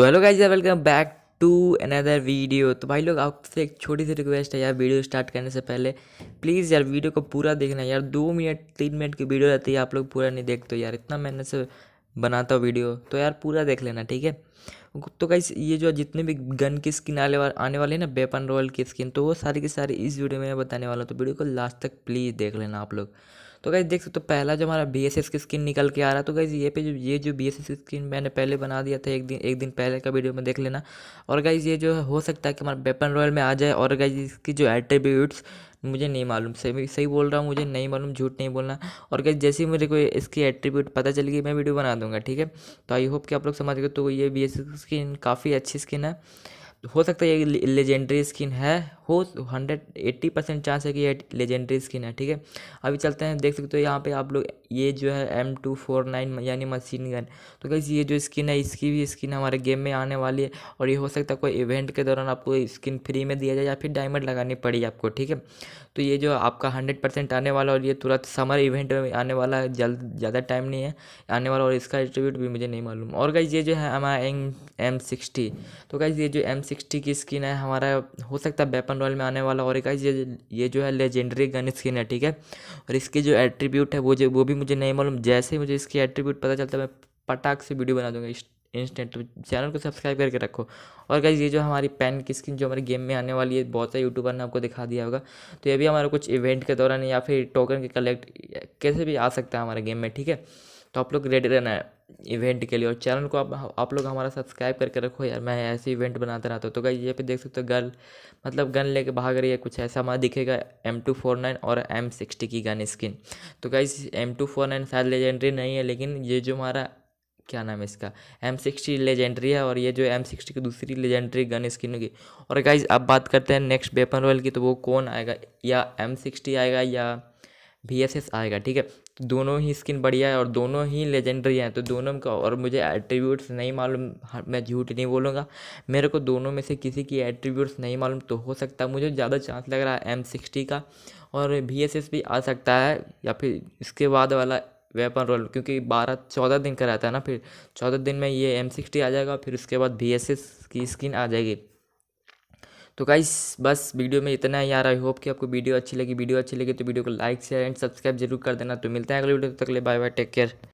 तो hello guys welcome back to another video तो भाई लोग आपसे एक छोटी सी रिक्वेस्ट है यार वीडियो स्टार्ट करने से पहले प्लीज़ यार वीडियो को पूरा देखना यार दो मिनट तीन मिनट की वीडियो रहती है आप लोग पूरा नहीं देखते यार इतना मेहनत से बनाता हूँ वीडियो तो यार पूरा देख लेना ठीक है तो गाइस ये जो जितने भी गन की स्किन आने वाले आने वाले हैं ना बेपन रॉयल की स्किन तो वो सारी की सारी इस वीडियो में बताने वाला हूँ तो वीडियो को लास्ट तक प्लीज़ देख लेना आप लोग तो गाइज देख सकते हो तो पहला जो हमारा बी की स्किन निकल के आ रहा है तो गाइज़ ये पे जो ये जो बी स्किन मैंने पहले बना दिया था एक दिन एक दिन पहले का वीडियो में देख लेना और गाइज ये जो हो सकता है कि हमारा वेपन रॉयल में आ जाए और गाइज इसकी जो एट्रीब्यूट्स मुझे नहीं मालूम सही सही बोल रहा हूँ मुझे नहीं मालूम झूठ नहीं बोलना और गई जैसे ही मुझे कोई इसकी एट्रीब्यूट पता गई मैं वीडियो बना दूंगा ठीक है तो आई होप कि आप लोग समझ गए तो ये बी स्किन काफ़ी अच्छी स्किन है हो सकता है ये लेजेंडरी स्किन है हो हंड्रेड एट्टी परसेंट चांस है कि ये लेजेंडरी स्किन है ठीक है अभी चलते हैं देख सकते हो यहाँ पे आप लोग ये जो है एम टू फोर नाइन यानी मशीन गन तो कैसे ये जो स्किन है इसकी भी स्किन हमारे गेम में आने वाली है और ये हो सकता है कोई इवेंट के दौरान आपको स्किन फ्री में दिया जाए या फिर डायमंड लगानी पड़ी आपको ठीक है तो ये जो आपका हंड्रेड परसेंट आने वाला और ये तुरंत समर इवेंट में आने वाला है जल्द ज़्यादा टाइम नहीं है आने वाला और इसका एट्रीब्यूट भी मुझे नहीं मालूम और कैसे ये जो है हमारा एम एम सिक्सटी तो कैसे ये जो एम सिक्सटी की स्किन है हमारा हो सकता है वेपन रॉयल में आने वाला और गाइज ये ये जो है लेजेंडरी गन स्किन है ठीक है और इसके जो एट्रीब्यूट है वो जो वो भी मुझे नहीं मालूम जैसे ही मुझे इसकी एट्रीब्यूट पता चलता है मैं पटाख से वीडियो बना दूंगा इंस्टेंट तो चैनल को सब्सक्राइब करके रखो और गाइज ये जो हमारी पेन की स्किन जो हमारे गेम में आने वाली है बहुत सारे यूट्यूबर ने आपको दिखा दिया होगा तो ये भी हमारा कुछ इवेंट के दौरान या फिर टोकन के कलेक्ट कैसे भी आ सकता है हमारे गेम में ठीक है तो आप लोग रेडी रहना है इवेंट के लिए और चैनल को आप आप लोग हमारा सब्सक्राइब करके रखो यार मैं ऐसे इवेंट बनाते रहता हूँ तो गई ये पे देख सकते हो गन मतलब गन लेके भाग रही है कुछ ऐसा हमारा दिखेगा एम टू फोर नाइन और एम सिक्सटी की गन स्किन तो guys M two four nine शायद लेजेंडरी नहीं है लेकिन ये जो हमारा क्या नाम है इसका एम सिक्सटी लेजेंडरी है और ये जो एम सिक्सटी की दूसरी लेजेंडरी गन स्किन होगी और गाइज अब बात करते हैं नेक्स्ट वेपन रॉयल की तो वो कौन आएगा या एम सिक्सटी आएगा या वी एस एस आएगा ठीक है तो दोनों ही स्किन बढ़िया है और दोनों ही लेजेंडरी हैं तो दोनों का और मुझे एट्रीब्यूट्स नहीं मालूम हाँ, मैं झूठ नहीं बोलूँगा मेरे को दोनों में से किसी की एट्रीब्यूट्स नहीं मालूम तो हो सकता मुझे ज़्यादा चांस लग रहा है एम सिक्सटी का और वी एस एस भी आ सकता है या फिर इसके बाद वाला वेपन रोल क्योंकि बारह चौदह दिन का रहता है ना फिर चौदह दिन में ये एम सिक्सटी आ जाएगा फिर उसके बाद वी एस एस की स्किन आ जाएगी तो गाइस बस वीडियो में इतना ही यार आई होप कि आपको वीडियो अच्छी लगी वीडियो अच्छी लगी तो वीडियो को लाइक शेयर एंड सब्सक्राइब जरूर कर देना तो मिलते हैं अगले वीडियो तक ले बाय बाय टेक केयर